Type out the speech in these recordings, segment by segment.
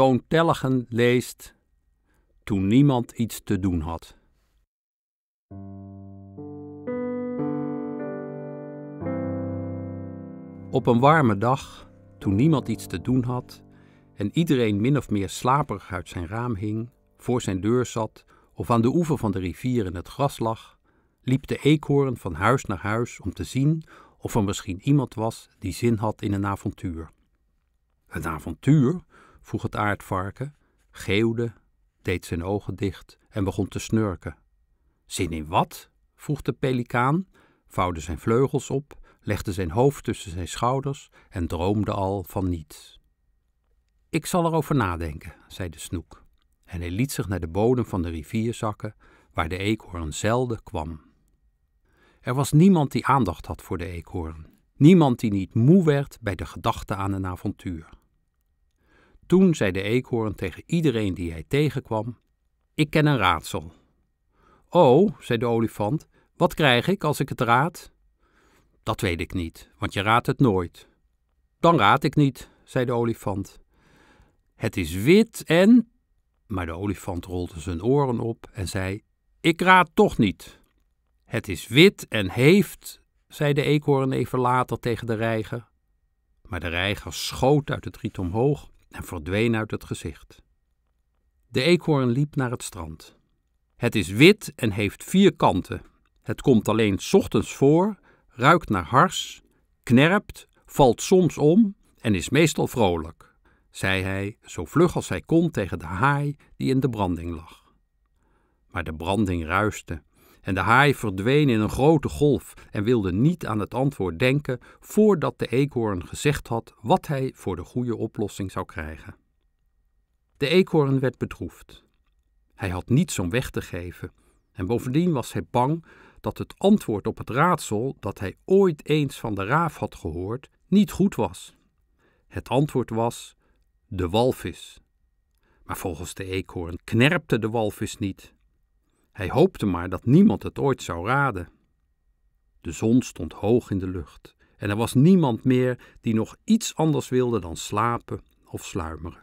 toontelligen leest toen niemand iets te doen had. Op een warme dag, toen niemand iets te doen had en iedereen min of meer slaperig uit zijn raam hing, voor zijn deur zat of aan de oever van de rivier in het gras lag, liep de eekhoorn van huis naar huis om te zien of er misschien iemand was die zin had in een avontuur. Een avontuur vroeg het aardvarken, geeuwde, deed zijn ogen dicht en begon te snurken. Zin in wat? vroeg de pelikaan, vouwde zijn vleugels op, legde zijn hoofd tussen zijn schouders en droomde al van niets. Ik zal erover nadenken, zei de snoek, en hij liet zich naar de bodem van de rivier zakken, waar de eekhoorn zelden kwam. Er was niemand die aandacht had voor de eekhoorn, niemand die niet moe werd bij de gedachte aan een avontuur. Toen zei de eekhoorn tegen iedereen die hij tegenkwam: Ik ken een raadsel. Oh, zei de olifant, wat krijg ik als ik het raad? Dat weet ik niet, want je raadt het nooit. Dan raad ik niet, zei de olifant. Het is wit en. Maar de olifant rolde zijn oren op en zei: Ik raad toch niet. Het is wit en heeft, zei de eekhoorn even later tegen de reiger. Maar de reiger schoot uit het riet omhoog en verdween uit het gezicht. De eekhoorn liep naar het strand. Het is wit en heeft vier kanten. Het komt alleen ochtends voor, ruikt naar hars, knerpt, valt soms om en is meestal vrolijk, zei hij zo vlug als hij kon tegen de haai die in de branding lag. Maar de branding ruiste en de haai verdween in een grote golf en wilde niet aan het antwoord denken voordat de eekhoorn gezegd had wat hij voor de goede oplossing zou krijgen. De eekhoorn werd bedroefd. Hij had niets om weg te geven en bovendien was hij bang dat het antwoord op het raadsel dat hij ooit eens van de raaf had gehoord niet goed was. Het antwoord was de walvis. Maar volgens de eekhoorn knerpte de walvis niet. Hij hoopte maar dat niemand het ooit zou raden. De zon stond hoog in de lucht en er was niemand meer die nog iets anders wilde dan slapen of sluimeren.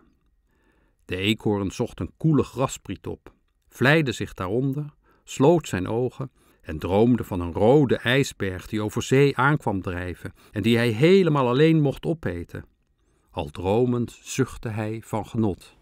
De eekhoorn zocht een koele graspriet op, vlijde zich daaronder, sloot zijn ogen en droomde van een rode ijsberg die over zee aankwam drijven en die hij helemaal alleen mocht opeten. Al dromend zuchtte hij van genot.